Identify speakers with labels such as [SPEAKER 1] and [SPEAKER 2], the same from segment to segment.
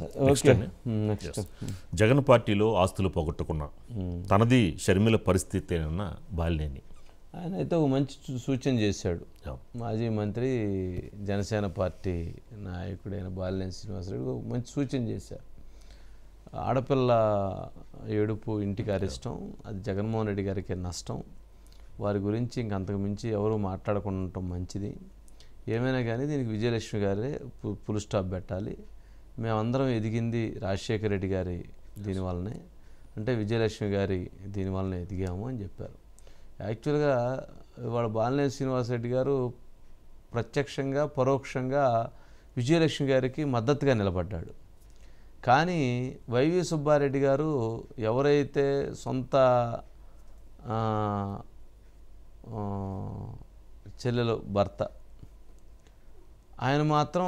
[SPEAKER 1] Hmm, Jagan పార్టీలో ఆస్తులు పోగొట్టుకున్నా తనది షర్మిల పరిస్థితి బాలినేని ఆయన అయితే ఒక మంచి సూచన చేశాడు మాజీ మంత్రి జనసేన పార్టీ నాయకుడైన బాలినేని శ్రీనివాసరెడ్డి ఒక మంచి సూచన చేశారు ఆడపిల్ల ఏడుపు ఇంటికి అరిష్టం అది జగన్మోహన్ రెడ్డి గారికి నష్టం వారి గురించి ఇంకంతకు మించి ఎవరు మాట్లాడకుండా ఉండటం మంచిది ఏమైనా కానీ దీనికి విజయలక్ష్మి గారే పుల్ స్టాప్ పెట్టాలి మేమందరం ఎదిగింది రాజశేఖర రెడ్డి గారి దీనివల్లనే అంటే విజయలక్ష్మి గారి దీనివల్లనే ఎదిగాము అని చెప్పారు యాక్చువల్గా ఇవాళ బాలినేని శ్రీనివాసరెడ్డి గారు ప్రత్యక్షంగా పరోక్షంగా విజయలక్ష్మి గారికి మద్దతుగా నిలబడ్డాడు కానీ వైవి సుబ్బారెడ్డి గారు ఎవరైతే సొంత చెల్లెలు భర్త ఆయన మాత్రం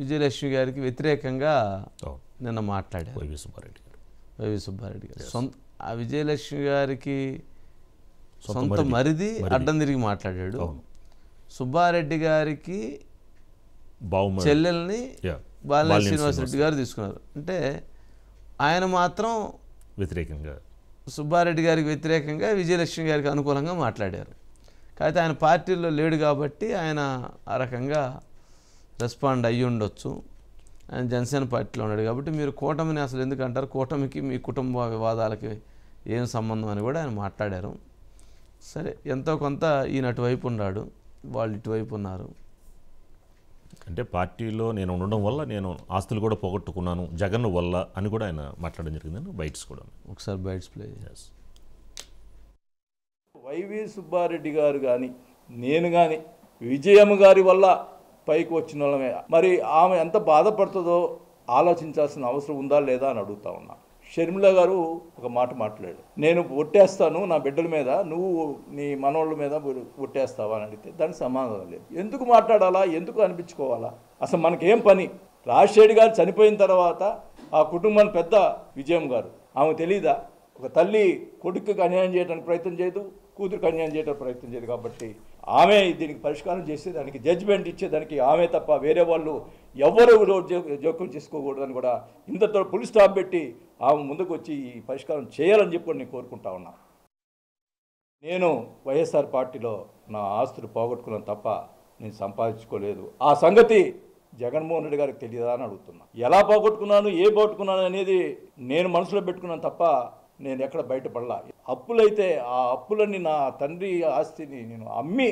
[SPEAKER 1] విజయలక్ష్మి గారికి వ్యతిరేకంగా నిన్న మాట్లాడారు వైవి సుబ్బారెడ్డి గారు వైవి సుబ్బారెడ్డి గారు సొంత ఆ విజయలక్ష్మి గారికి
[SPEAKER 2] సొంత మరిది అడ్డం
[SPEAKER 1] తిరిగి మాట్లాడాడు సుబ్బారెడ్డి గారికి చెల్లెల్ని బాలినేని శ్రీనివాసరెడ్డి గారు తీసుకున్నారు అంటే ఆయన మాత్రం వ్యతిరేకంగా సుబ్బారెడ్డి గారికి వ్యతిరేకంగా విజయలక్ష్మి గారికి అనుకూలంగా మాట్లాడారు కాకపోతే ఆయన పార్టీలో లేడు కాబట్టి ఆయన ఆ రకంగా రెస్పాండ్ అయ్యి ఉండొచ్చు ఆయన జనసేన పార్టీలో ఉన్నాడు కాబట్టి మీరు కూటమిని అసలు ఎందుకంటారు కూటమికి మీ కుటుంబ వివాదాలకి ఏం సంబంధం అని కూడా ఆయన మాట్లాడారు సరే ఎంతో కొంత ఈయన అటువైపు ఉన్నాడు వాళ్ళు ఇటువైపు ఉన్నారు అంటే పార్టీలో నేను ఉండడం వల్ల నేను ఆస్తులు కూడా పోగొట్టుకున్నాను జగన్ వల్ల అని కూడా ఆయన మాట్లాడడం జరిగింది బైట్స్ కూడా ఒకసారి బైట్స్ ప్లే చేస్తాను
[SPEAKER 2] వైవి సుబ్బారెడ్డి గారు కానీ నేను కానీ విజయమ్మ గారి వల్ల పైకి వచ్చిన వాళ్ళమే మరి ఆమె ఎంత బాధపడుతుందో ఆలోచించాల్సిన అవసరం ఉందా లేదా అని అడుగుతా ఉన్నా షర్మిల గారు ఒక మాట మాట్లాడు నేను ఒట్టేస్తాను నా బిడ్డల మీద నువ్వు నీ మనోళ్ళ మీద ఒట్టేస్తావా అని అడిగితే దానికి సమాధానం లేదు ఎందుకు మాట్లాడాలా ఎందుకు అనిపించుకోవాలా అసలు మనకేం పని రాజశేఖర్ గారు చనిపోయిన తర్వాత ఆ కుటుంబం పెద్ద విజయం గారు ఆమె తెలీదా ఒక తల్లి కొడుకుకి అన్యాయం చేయడానికి ప్రయత్నం చేయదు కూతురు కన్యాయం చేయడం ప్రయత్నం చేయదు కాబట్టి ఆమె దీనికి పరిష్కారం చేసి దానికి జడ్జ్మెంట్ ఇచ్చేదానికి ఆమె తప్ప వేరే వాళ్ళు ఎవరు జోక్యం చేసుకోకూడదని కూడా ఇంతతో పులి స్టాప్ పెట్టి ఆమె ముందుకు వచ్చి ఈ పరిష్కారం చేయాలని చెప్పి నేను కోరుకుంటా ఉన్నా నేను వైఎస్ఆర్ పార్టీలో నా ఆస్తులు పోగొట్టుకున్నాను తప్ప నేను సంపాదించుకోలేదు ఆ సంగతి జగన్మోహన్ రెడ్డి గారికి తెలియదా అని అడుగుతున్నా ఎలా పోగొట్టుకున్నాను ఏ పోగొట్టుకున్నాను అనేది నేను మనసులో పెట్టుకున్నాను తప్ప నేను ఎక్కడ బయటపడలా అప్పులైతే ఆ అప్పులని నా తండ్రి ఆస్తిని నేను అమ్మి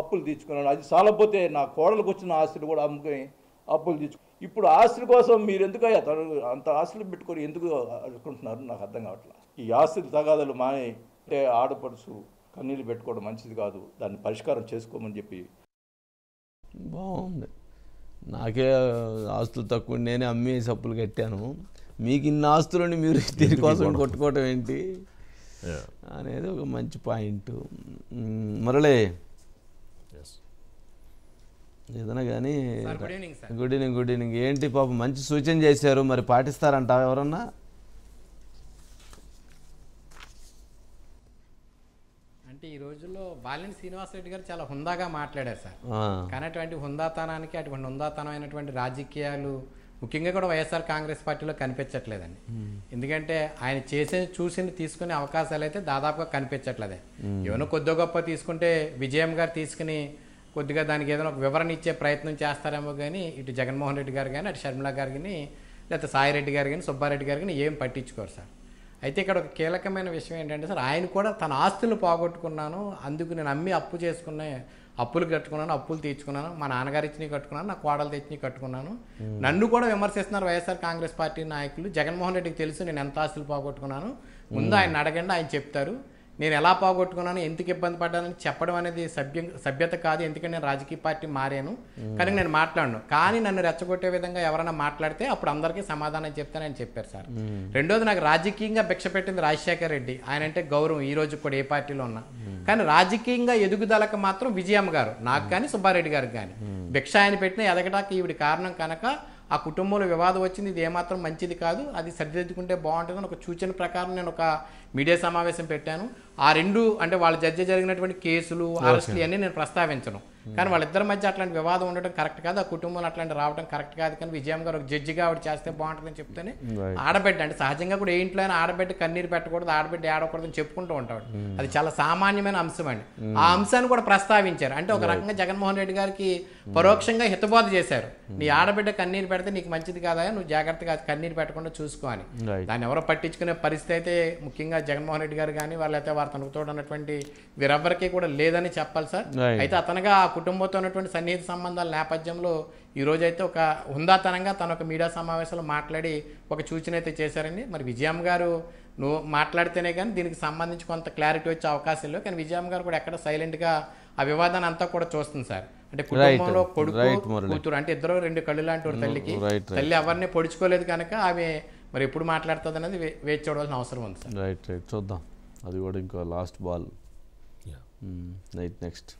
[SPEAKER 2] అప్పులు తీర్చుకున్నాను అది చాలపోతే నా కోడలకు వచ్చిన ఆస్తులు కూడా అమ్ముకొని అప్పులు తీర్చుకు ఇప్పుడు ఆస్తుల కోసం మీరు ఎందుకు అంత ఆస్తులు పెట్టుకొని ఎందుకు అనుకుంటున్నారు నాకు అర్థం కావట్లేదు ఈ ఆస్తులు తగాదాలు మానే అంటే ఆడపడుచు కన్నీళ్ళు పెట్టుకోవడం మంచిది కాదు దాన్ని పరిష్కారం చేసుకోమని చెప్పి
[SPEAKER 1] బాగుంది నాకే ఆస్తులు తక్కువ నేనే అమ్మేసి అప్పులు కట్టాను మీకు ఇన్ని ఆస్తులని మీరు దీని కోసం కొట్టుకోవటం ఏంటి అనేది ఒక మంచి పాయింట్ మరలే ఏదైనా కానీ గుడ్ ఈవినింగ్ గుడ్ ఈవినింగ్ ఏంటి పాపం మంచి సూచన చేశారు మరి పాటిస్తారంట ఎవరన్నా
[SPEAKER 3] అంటే ఈ రోజుల్లో బాలిని శ్రీనివాసరెడ్డి గారు చాలా హుందాగా మాట్లాడారు సార్ కానీ అటువంటి హుందాతనానికి అటువంటి హుందాతనం అయినటువంటి రాజకీయాలు ముఖ్యంగా కూడా వైఎస్ఆర్ కాంగ్రెస్ పార్టీలో కనిపించట్లేదండి hmm. ఎందుకంటే ఆయన చేసే చూసింది తీసుకునే అవకాశాలు అయితే దాదాపుగా కనిపించట్లేదే hmm. ఏమైనా కొద్దిగా గొప్ప తీసుకుంటే విజయం గారు తీసుకుని కొద్దిగా దానికి ఏదైనా ఒక వివరణ ఇచ్చే ప్రయత్నం చేస్తారేమో కానీ ఇటు జగన్మోహన్ రెడ్డి గారు కానీ అటు షర్మిల గారు కానీ లేకపోతే సాయిరెడ్డి గారు కానీ సుబ్బారెడ్డి గారు కానీ ఏం పట్టించుకోరు సార్ అయితే ఇక్కడ ఒక కీలకమైన విషయం ఏంటంటే సార్ ఆయన కూడా తన ఆస్తులు పోగొట్టుకున్నాను అందుకు నేను అమ్మి అప్పు చేసుకునే అప్పులు కట్టుకున్నాను అప్పులు తీర్చుకున్నాను మా నాన్నగారి ఇచ్చిన కట్టుకున్నాను నా కోడలు తెచ్చిన కట్టుకున్నాను నన్ను కూడా విమర్శిస్తున్నారు వైఎస్ఆర్ కాంగ్రెస్ పార్టీ నాయకులు జగన్మోహన్ రెడ్డికి తెలుసు నేను ఎంత ఆస్తులు పోగొట్టుకున్నాను ముందు ఆయన అడగండి ఆయన చెప్తారు నేను ఎలా పోగొట్టుకున్నాను ఎందుకు ఇబ్బంది పడ్డానని చెప్పడం అనేది సభ్యం సభ్యత కాదు ఎందుకంటే నేను రాజకీయ పార్టీ మారాను కానీ నేను మాట్లాడను కానీ నన్ను రెచ్చగొట్టే విధంగా ఎవరైనా మాట్లాడితే అప్పుడు అందరికీ సమాధానం చెప్తానని చెప్పారు సార్ రెండోది నాకు రాజకీయంగా భిక్ష పెట్టింది రాజశేఖర్ రెడ్డి ఆయన అంటే గౌరవం ఈ రోజు కూడా ఏ పార్టీలో ఉన్నా కానీ రాజకీయంగా ఎదుగుదలకు మాత్రం విజయమ్మ గారు నాకు కానీ సుబ్బారెడ్డి గారికి కానీ భిక్ష ఆయన పెట్టిన ఎదగడానికి ఈవిడ కారణం కనుక ఆ కుటుంబంలో వివాదం వచ్చింది ఇది ఏమాత్రం మంచిది కాదు అది సరిదిద్దుకుంటే బాగుంటుందని ఒక సూచన ప్రకారం నేను ఒక మీడియా సమావేశం పెట్టాను ఆ రెండు అంటే వాళ్ళ జడ్జి జరిగినటువంటి కేసులు అరెస్ట్లు అన్నీ నేను ప్రస్తావించను కానీ వాళ్ళిద్దరి మధ్య అట్లాంటి వివాదం ఉండడం కరెక్ట్ కాదు ఆ కుటుంబంలో అట్లాంటి రావడం కరెక్ట్ కాదు కానీ విజయం గారు ఒక జడ్జిగా ఆవిడ చేస్తే బాగుంటుందని చెప్తేనే ఆడబిడ్డ అంటే సహజంగా కూడా ఏ ఇంట్లో అయినా ఆడబిడ్డ కన్నీరు పెట్టకూడదు ఆడబిడ్డ అని చెప్పుకుంటూ ఉంటాడు అది చాలా సామాన్యమైన అంశం అండి ఆ అంశాన్ని కూడా ప్రస్తావించారు అంటే ఒక రకంగా జగన్మోహన్ రెడ్డి గారికి పరోక్షంగా హితబోధ చేశారు నీ ఆడబిడ్డ కన్నీరు పెడితే నీకు మంచిది కాదా నువ్వు జాగ్రత్తగా కన్నీరు పెట్టకుండా చూసుకో అని దాన్ని ఎవరో పట్టించుకునే పరిస్థితి అయితే ముఖ్యంగా జగన్మోహన్ రెడ్డి గారు కానీ వాళ్ళైతే వారు తనకుతో అన్నటువంటి వీరెవ్వరికీ కూడా లేదని చెప్పాలి సార్ అయితే అతనుగా కుటుంబంతో ఉన్నటువంటి సన్నిహిత సంబంధాల నేపథ్యంలో ఈరోజైతే ఒక హుందాతనంగా తన ఒక మీడియా సమావేశంలో మాట్లాడి ఒక సూచన అయితే చేశారండి మరి విజయమ్మ గారు నువ్వు మాట్లాడితేనే కానీ దీనికి సంబంధించి కొంత క్లారిటీ వచ్చే అవకాశం లేవు కానీ విజయమ్మ గారు కూడా ఎక్కడ సైలెంట్గా ఆ వివాదాన్ని అంతా కూడా చూస్తుంది సార్ అంటే కుటుంబంలో కొడుకు కూతురు అంటే ఇద్దరు రెండు కళ్ళు లాంటి తల్లికి mm, తల్లి ఎవరిని పొడుచుకోలేదు కనుక ఆమె మరి ఎప్పుడు మాట్లాడుతుంది అనేది వేచి చూడవలసిన అవసరం ఉంది సార్ రైట్ రైట్ చూద్దాం అది కూడా ఇంకో లాస్ట్ బాల్ రైట్ నెక్స్ట్